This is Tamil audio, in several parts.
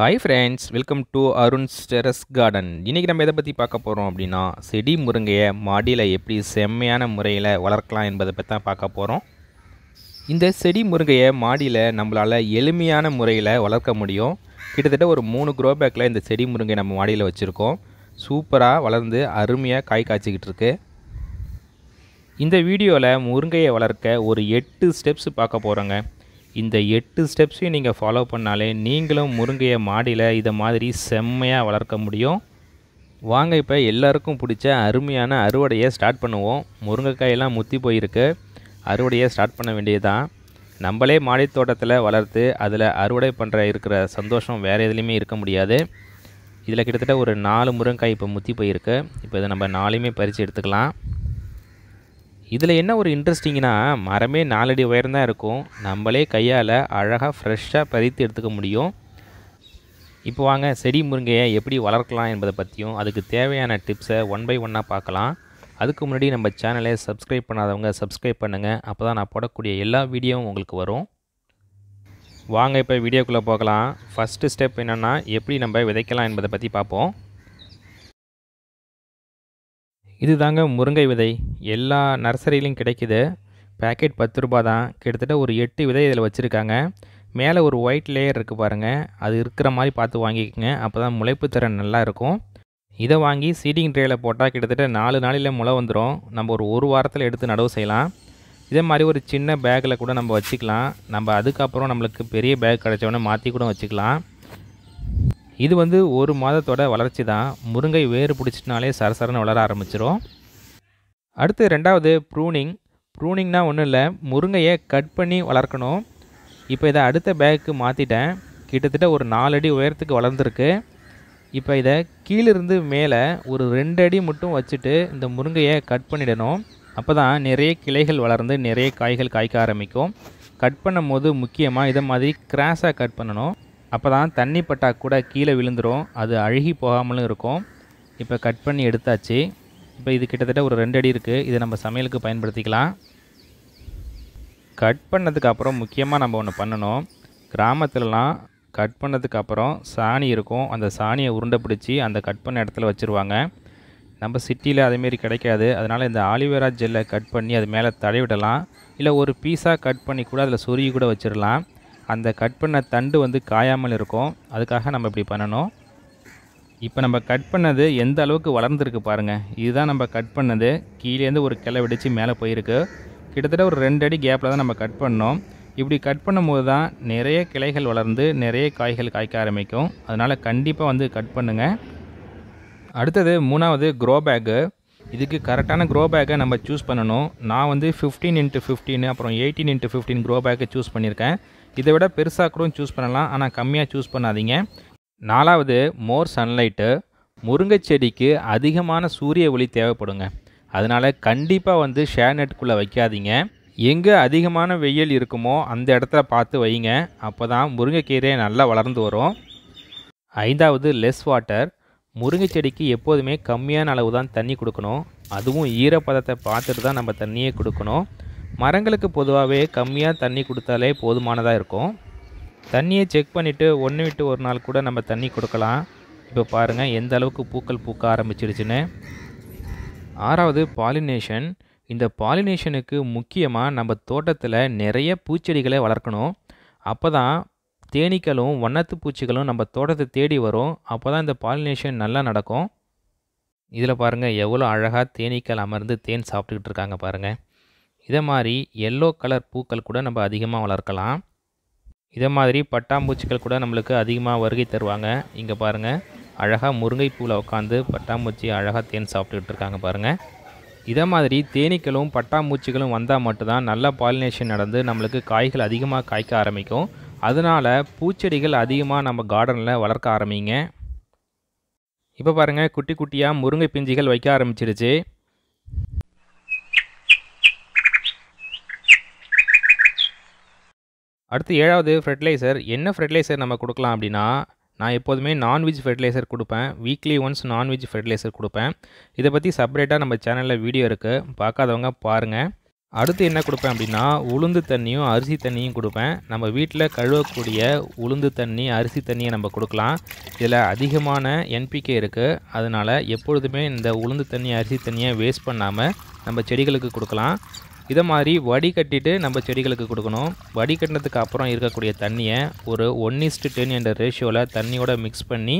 hi friends welcome to Arun's terrace garden இன்றைக்கி நம்ம எதை பற்றி பார்க்க போகிறோம் அப்படின்னா செடி முருங்கையை மாடியில் எப்படி செம்மையான முறையில் வளர்க்கலாம் என்பதை பற்றி தான் பார்க்க போகிறோம் இந்த செடி முருங்கையை மாடியில் நம்மளால் எளிமையான முறையில் வளர்க்க முடியும் கிட்டத்தட்ட ஒரு மூணு க்ரோ பேக்கில் இந்த செடி முருங்கை நம்ம மாடியில் வச்சுருக்கோம் சூப்பராக வளர்ந்து அருமையாக காய் காய்ச்சிக்கிட்டு இருக்கு இந்த வீடியோவில் முருங்கையை வளர்க்க ஒரு எட்டு ஸ்டெப்ஸ் பார்க்க போகிறோங்க இந்த எட்டு ஸ்டெப்ஸையும் நீங்கள் ஃபாலோ பண்ணாலே நீங்களும் முருங்கையை மாடியில் இதை மாதிரி செம்மையாக வளர்க்க முடியும் வாங்க இப்போ எல்லாருக்கும் பிடிச்ச அருமையான அறுவடையை ஸ்டார்ட் பண்ணுவோம் முருங்கைக்காயெல்லாம் முத்தி போயிருக்கு அறுவடையை ஸ்டார்ட் பண்ண வேண்டியதுதான் நம்மளே மாடி தோட்டத்தில் வளர்த்து அதில் அறுவடை பண்ணுற இருக்கிற சந்தோஷம் வேறு எதுலேயுமே இருக்க முடியாது இதில் கிட்டத்தட்ட ஒரு நாலு முருங்கைக்காய் இப்போ முத்தி போயிருக்கு இப்போ இதை நம்ம நாலையுமே பறித்து எடுத்துக்கலாம் இதில் என்ன ஒரு இன்ட்ரெஸ்டிங்னா மரமே நாலடி உயர்ந்தான் இருக்கும் நம்மளே கையால் அழகாக ஃப்ரெஷ்ஷாக பறித்து எடுத்துக்க முடியும் இப்போ வாங்க செடி முருங்கையை எப்படி வளர்க்கலாம் என்பதை பற்றியும் அதுக்கு தேவையான டிப்ஸை ஒன் பை ஒன்னாக பார்க்கலாம் அதுக்கு முன்னாடி நம்ம சேனலை சப்ஸ்கிரைப் பண்ணாதவங்க சப்ஸ்கிரைப் பண்ணுங்கள் அப்போ தான் நான் போடக்கூடிய எல்லா வீடியோவும் உங்களுக்கு வரும் வாங்க இப்போ வீடியோக்குள்ளே போகலாம் ஃபஸ்ட்டு ஸ்டெப் என்னென்னா எப்படி நம்ம விதைக்கலாம் என்பதை பற்றி பார்ப்போம் இது தாங்க முருங்கை விதை எல்லா நர்சரியிலையும் கிடைக்கிது பேக்கெட் பத்து ரூபா தான் கிட்டத்தட்ட ஒரு எட்டு விதை இதில் வச்சுருக்காங்க மேலே ஒரு ஒயிட் லேயர் இருக்குது பாருங்கள் அது இருக்கிற மாதிரி பார்த்து வாங்கிக்கோங்க அப்போ தான் முளைப்பு திறன் நல்லாயிருக்கும் இதை வாங்கி சீடிங் ட்ரேயில் போட்டால் கிட்டத்தட்ட நாலு நாளில் முளை வந்துடும் நம்ம ஒரு ஒரு வாரத்தில் எடுத்து நடவு செய்யலாம் இதே மாதிரி ஒரு சின்ன பேக்கில் கூட நம்ம வச்சுக்கலாம் நம்ம அதுக்கப்புறம் நம்மளுக்கு பெரிய பேக் கிடச்சோடனே மாற்றி கூட வச்சுக்கலாம் இது வந்து ஒரு மாதத்தோட வளர்ச்சி தான் முருங்கை வேறு பிடிச்சினாலே சரசரன்னு வளர ஆரம்பிச்சிடும் அடுத்து ரெண்டாவது ப்ரூனிங் ப்ரூனிங்னா ஒன்றும் இல்லை முருங்கையை கட் பண்ணி வளர்க்கணும் இப்போ இதை அடுத்த பேக்கு மாற்றிட்டேன் கிட்டத்தட்ட ஒரு நாலடி உயரத்துக்கு வளர்ந்துருக்கு இப்போ இதை கீழிருந்து மேலே ஒரு ரெண்டு அடி மட்டும் வச்சுட்டு இந்த முருங்கையை கட் பண்ணிடணும் அப்போ தான் நிறைய கிளைகள் வளர்ந்து நிறைய காய்கள் காய்க்க ஆரம்பிக்கும் கட் பண்ணும் போது முக்கியமாக இதை மாதிரி கிராஸாக கட் பண்ணணும் அப்போ தான் தண்ணி பட்டா கூட கீழே விழுந்துடும் அது அழுகி போகாமலும் இருக்கும் இப்போ கட் பண்ணி எடுத்தாச்சு இப்போ இது கிட்டத்தட்ட ஒரு ரெண்டு அடி இருக்குது இதை நம்ம சமையலுக்கு பயன்படுத்திக்கலாம் கட் பண்ணதுக்கப்புறம் முக்கியமாக நம்ம ஒன்று பண்ணணும் கிராமத்துலலாம் கட் பண்ணதுக்கப்புறம் சாணி இருக்கும் அந்த சாணியை உருண்டை பிடிச்சி அந்த கட் பண்ண இடத்துல வச்சுருவாங்க நம்ம சிட்டியில் அதேமாரி கிடைக்காது அதனால் இந்த ஆலிவேரா ஜெல்லை கட் பண்ணி அது மேலே தடவிடலாம் இல்லை ஒரு பீஸாக கட் பண்ணி கூட அதில் சொருகி கூட வச்சிடலாம் அந்த கட் பண்ண தண்டு வந்து காயாமல் இருக்கும் அதுக்காக நம்ம இப்படி பண்ணணும் இப்போ நம்ம கட் பண்ணது எந்த அளவுக்கு வளர்ந்துருக்கு பாருங்கள் இதுதான் நம்ம கட் பண்ணது கீழேருந்து ஒரு கிளை வெடித்து மேலே போயிருக்கு கிட்டத்தட்ட ஒரு ரெண்டு அடி கேப்பில் தான் நம்ம கட் பண்ணோம் இப்படி கட் பண்ணும்போது தான் நிறைய கிளைகள் வளர்ந்து நிறைய காய்கள் காய்க்க ஆரம்பிக்கும் அதனால் கண்டிப்பாக வந்து கட் பண்ணுங்கள் அடுத்தது மூணாவது க்ரோ பேக்கு இதுக்கு கரெக்டான க்ரோ பேக்கை நம்ம சூஸ் பண்ணணும் நான் வந்து ஃபிஃப்டீன் இன்ட்டு ஃபிஃப்டீன் அப்புறம் எயிட்டீன் இன்ட்டு ஃபிஃப்டீன் க்ரோ பேக்கை சூஸ் பண்ணியிருக்கேன் இதை விட பெருசாக கூட சூஸ் பண்ணலாம் ஆனால் கம்மியாக சூஸ் பண்ணாதீங்க நாலாவது மோர் சன்லைட்டு முருங்கை செடிக்கு அதிகமான சூரிய ஒளி தேவைப்படுங்க அதனால் கண்டிப்பாக வந்து ஷேர் நெட்டுக்குள்ளே வைக்காதீங்க எங்கே அதிகமான வெயில் இருக்குமோ அந்த இடத்துல பார்த்து வைங்க அப்போ தான் முருங்கைக்கீரை நல்லா வளர்ந்து வரும் ஐந்தாவது லெஸ் வாட்டர் முருங்கை செடிக்கு எப்போதுமே கம்மியான அளவு தான் தண்ணி கொடுக்கணும் அதுவும் ஈரப்பதத்தை பார்த்துட்டு தான் நம்ம தண்ணியே கொடுக்கணும் மரங்களுக்கு பொதுவாகவே கம்மியாக தண்ணி கொடுத்தாலே போதுமானதாக இருக்கும் தண்ணியை செக் பண்ணிவிட்டு ஒன்று விட்டு ஒரு நாள் கூட நம்ம தண்ணி கொடுக்கலாம் இப்போ பாருங்கள் எந்த அளவுக்கு பூக்கள் பூக்க ஆரம்பிச்சிருச்சுன்னு ஆறாவது பாலினேஷன் இந்த பாலினேஷனுக்கு முக்கியமாக நம்ம தோட்டத்தில் நிறைய பூச்செடிகளை வளர்க்கணும் அப்போ தான் தேனீக்களும் வண்ணத்து பூச்சிகளும் நம்ம தோட்டத்தை தேடி வரும் அப்போ தான் இந்த பாலினேஷன் நல்லா நடக்கும் இதில் பாருங்கள் எவ்வளோ அழகாக தேனீக்கள் அமர்ந்து தேன் சாப்பிட்டுக்கிட்டு இருக்காங்க பாருங்கள் இதை மாதிரி எல்லோ கலர் பூக்கள் கூட நம்ம அதிகமாக வளர்க்கலாம் இதை மாதிரி பட்டாம்பூச்சிகள் கூட நம்மளுக்கு அதிகமாக வருகை தருவாங்க இங்கே பாருங்கள் அழகாக முருங்கைப்பூவில் உட்காந்து பட்டாம்பூச்சி அழகாக தேன் சாப்பிட்டுக்கிட்டு இருக்காங்க பாருங்கள் இதை மாதிரி தேனீக்களும் பட்டாம்பூச்சிகளும் வந்தால் மட்டும்தான் நல்ல பாலினேஷன் நடந்து நம்மளுக்கு காய்கள் அதிகமாக காய்க்க ஆரம்பிக்கும் அதனால் பூச்செடிகள் அதிகமாக நம்ம கார்டனில் வளர்க்க ஆரம்பிங்க இப்போ பாருங்கள் குட்டி குட்டியாக முருங்கை பிஞ்சிகள் வைக்க ஆரம்பிச்சிருச்சு அடுத்து ஏழாவது ஃபெர்டிலைசர் என்ன ஃபெர்டிலைசர் நம்ம கொடுக்கலாம் அப்படின்னா நான் எப்போதுமே நான்வெஜ் ஃபெர்டிலைசர் கொடுப்பேன் வீக்லி ஒன்ஸ் நான்வெஜ் ஃபெர்டிலைசர் கொடுப்பேன் இதை பற்றி செப்பரேட்டாக நம்ம சேனலில் வீடியோ இருக்குது பார்க்காதவங்க பாருங்கள் அடுத்து என்ன கொடுப்பேன் அப்படின்னா உளுந்து தண்ணியும் அரிசி தண்ணியும் கொடுப்பேன் நம்ம வீட்டில் கழுவக்கூடிய உளுந்து தண்ணி அரிசி தண்ணியை நம்ம கொடுக்கலாம் இதில் அதிகமான என்பிகே இருக்குது அதனால் எப்பொழுதுமே இந்த உளுந்து தண்ணி அரிசி தண்ணியை வேஸ்ட் பண்ணாமல் நம்ம செடிகளுக்கு கொடுக்கலாம் இதை மாதிரி கட்டிட்டு நம்ம செடிகளுக்கு கொடுக்கணும் வடி கட்டினதுக்கு அப்புறம் இருக்கக்கூடிய தண்ணியை ஒரு ஒன் இஸ்டு டென் என்ற ரேஷியோவில் தண்ணியோட மிக்ஸ் பண்ணி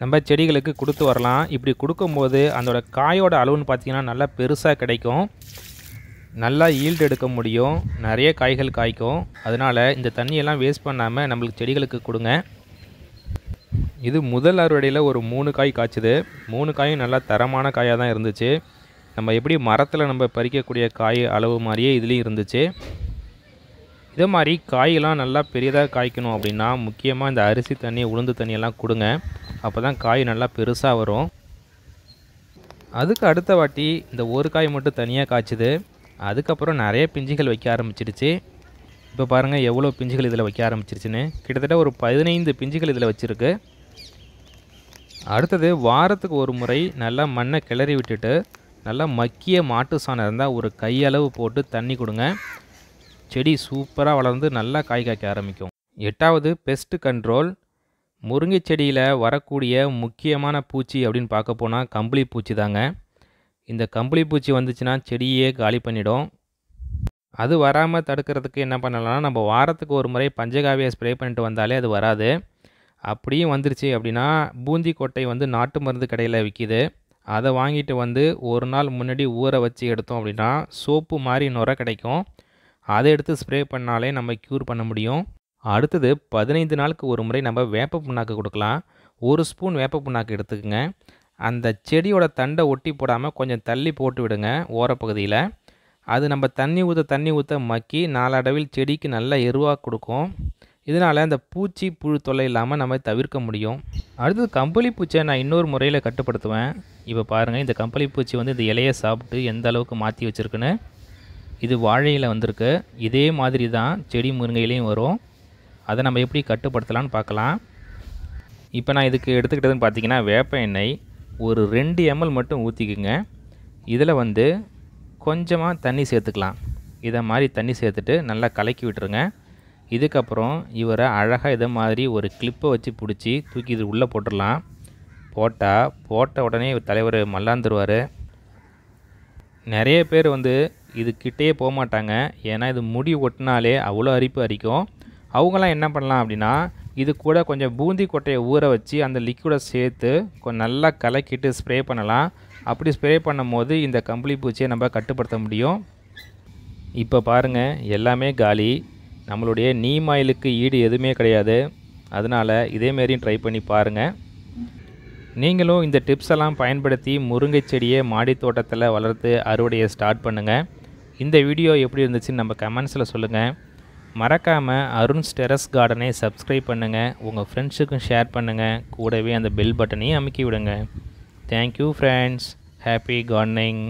நம்ம செடிகளுக்கு கொடுத்து வரலாம் இப்படி கொடுக்கும்போது அதோட காயோட அளவுன்னு பார்த்திங்கன்னா நல்லா பெருசாக கிடைக்கும் நல்லா ஈல்டு எடுக்க முடியும் நிறைய காய்கள் காய்க்கும் அதனால் இந்த தண்ணியெல்லாம் வேஸ்ட் பண்ணாமல் நம்மளுக்கு செடிகளுக்கு கொடுங்க இது முதல் அறுவடையில் ஒரு மூணு காய் காய்ச்சுது மூணு காயும் நல்லா தரமான காயாக தான் இருந்துச்சு நம்ம எப்படி மரத்தில் நம்ம பறிக்கக்கூடிய காய் அளவு மாதிரியே இதுலேயும் இருந்துச்சு இதே மாதிரி காயெல்லாம் நல்லா பெரியதாக காய்க்கணும் அப்படின்னா முக்கியமாக இந்த அரிசி தண்ணி உளுந்து தண்ணியெல்லாம் கொடுங்க அப்போ தான் காய் நல்லா பெருசாக வரும் அதுக்கு அடுத்த வாட்டி இந்த ஒரு காய் மட்டும் தனியாக காய்ச்சிது அதுக்கப்புறம் நிறைய பிஞ்சுகள் வைக்க ஆரம்பிச்சிருச்சு இப்போ பாருங்கள் எவ்வளோ பிஞ்சுகள் இதில் வைக்க ஆரம்பிச்சிருச்சுன்னு கிட்டத்தட்ட ஒரு பதினைந்து பிஞ்சுகள் இதில் வச்சுருக்கு அடுத்தது வாரத்துக்கு ஒரு முறை நல்லா மண்ணை கிளறி விட்டுட்டு நல்லா மக்கிய மாட்டு சாணம் இருந்தால் ஒரு கையளவு போட்டு தண்ணி கொடுங்க செடி சூப்பராக வளர்ந்து நல்லா காய் காய்க்க ஆரம்பிக்கும் எட்டாவது பெஸ்ட் கண்ட்ரோல் முருங்கை செடியில் வரக்கூடிய முக்கியமான பூச்சி அப்படின்னு பார்க்க போனால் கம்பளி பூச்சி தாங்க இந்த கம்பளி பூச்சி வந்துச்சுன்னா செடியே காலி பண்ணிடும் அது வராமல் தடுக்கிறதுக்கு என்ன பண்ணலாம்னா நம்ம வாரத்துக்கு ஒரு முறை பஞ்சகாவியை ஸ்ப்ரே பண்ணிட்டு வந்தாலே அது வராது அப்படியும் வந்துருச்சு அப்படின்னா பூந்தி கொட்டை வந்து நாட்டு மருந்து கடையில் விற்கிது அதை வாங்கிட்டு வந்து ஒரு நாள் முன்னாடி ஊற வச்சு எடுத்தோம் அப்படின்னா சோப்பு மாதிரி நுர கிடைக்கும் அதை எடுத்து ஸ்ப்ரே பண்ணாலே நம்ம க்யூர் பண்ண முடியும் அடுத்தது பதினைந்து நாளுக்கு ஒரு முறை நம்ம வேப்ப புண்ணாக்கு கொடுக்கலாம் ஒரு ஸ்பூன் வேப்ப புண்ணாக்கு எடுத்துக்கோங்க அந்த செடியோட தண்டை ஒட்டி போடாமல் கொஞ்சம் தள்ளி போட்டு விடுங்க ஓரப்பகுதியில் அது நம்ம தண்ணி ஊற்ற தண்ணி ஊற்ற மக்கி நாலடவில் செடிக்கு நல்ல எருவாக கொடுக்கும் இதனால் அந்த பூச்சி புழு தொல்லை இல்லாமல் நம்ம தவிர்க்க முடியும் அடுத்தது கம்பளி பூச்சியை நான் இன்னொரு முறையில் கட்டுப்படுத்துவேன் இப்போ பாருங்கள் இந்த கம்பளி பூச்சி வந்து இந்த இலையை சாப்பிட்டு எந்த அளவுக்கு மாற்றி வச்சுருக்குன்னு இது வாழையில் வந்திருக்கு இதே மாதிரி தான் செடி முருங்கையிலையும் வரும் அதை நம்ம எப்படி கட்டுப்படுத்தலான்னு பார்க்கலாம் இப்போ நான் இதுக்கு எடுத்துக்கிட்டதுன்னு பார்த்தீங்கன்னா வேப்ப எண்ணெய் ஒரு ரெண்டு எம்எல் மட்டும் ஊற்றிக்குங்க இதில் வந்து கொஞ்சமாக தண்ணி சேர்த்துக்கலாம் இதை மாதிரி தண்ணி சேர்த்துட்டு நல்லா கலக்கி விட்டுருங்க இதுக்கப்புறம் இவரை அழகாக இதை மாதிரி ஒரு கிளிப்பை வச்சு பிடிச்சி தூக்கி இது உள்ளே போட்டுடலாம் போட்டால் போட்ட உடனே இவர் தலைவர் மல்லாந்துருவார் நிறைய பேர் வந்து இது கிட்டேயே போக மாட்டாங்க ஏன்னா இது முடி ஒட்டினாலே அவ்வளோ அரிப்பு அரிக்கும் அவங்களாம் என்ன பண்ணலாம் அப்படின்னா இது கூட கொஞ்சம் பூந்தி கொட்டையை ஊற வச்சு அந்த லிக்விடை சேர்த்து கொஞ்சம் நல்லா கலக்கிட்டு ஸ்ப்ரே பண்ணலாம் அப்படி ஸ்ப்ரே பண்ணும் போது இந்த கம்பளி பூச்சியை நம்ம கட்டுப்படுத்த முடியும் இப்போ பாருங்கள் எல்லாமே காலி நம்மளுடைய நீம் ஆயிலுக்கு ஈடு எதுவுமே கிடையாது அதனால் இதேமாரியும் ட்ரை பண்ணி பாருங்கள் நீங்களும் இந்த டிப்ஸ் எல்லாம் பயன்படுத்தி முருங்கை செடியை மாடி தோட்டத்தில் வளர்த்து அறுவடையை ஸ்டார்ட் பண்ணுங்கள் இந்த வீடியோ எப்படி இருந்துச்சுன்னு நம்ம கமெண்ட்ஸில் சொல்லுங்கள் மறக்காமல் அருண் ஸ்டெரஸ் கார்டனை சப்ஸ்கிரைப் பண்ணுங்கள் உங்கள் ஃப்ரெண்ட்ஸுக்கும் ஷேர் பண்ணுங்கள் கூடவே அந்த பெல் பட்டனையும் அமுக்கி விடுங்க தேங்க்யூ ஃப்ரெண்ட்ஸ் ஹாப்பி கார்டனிங்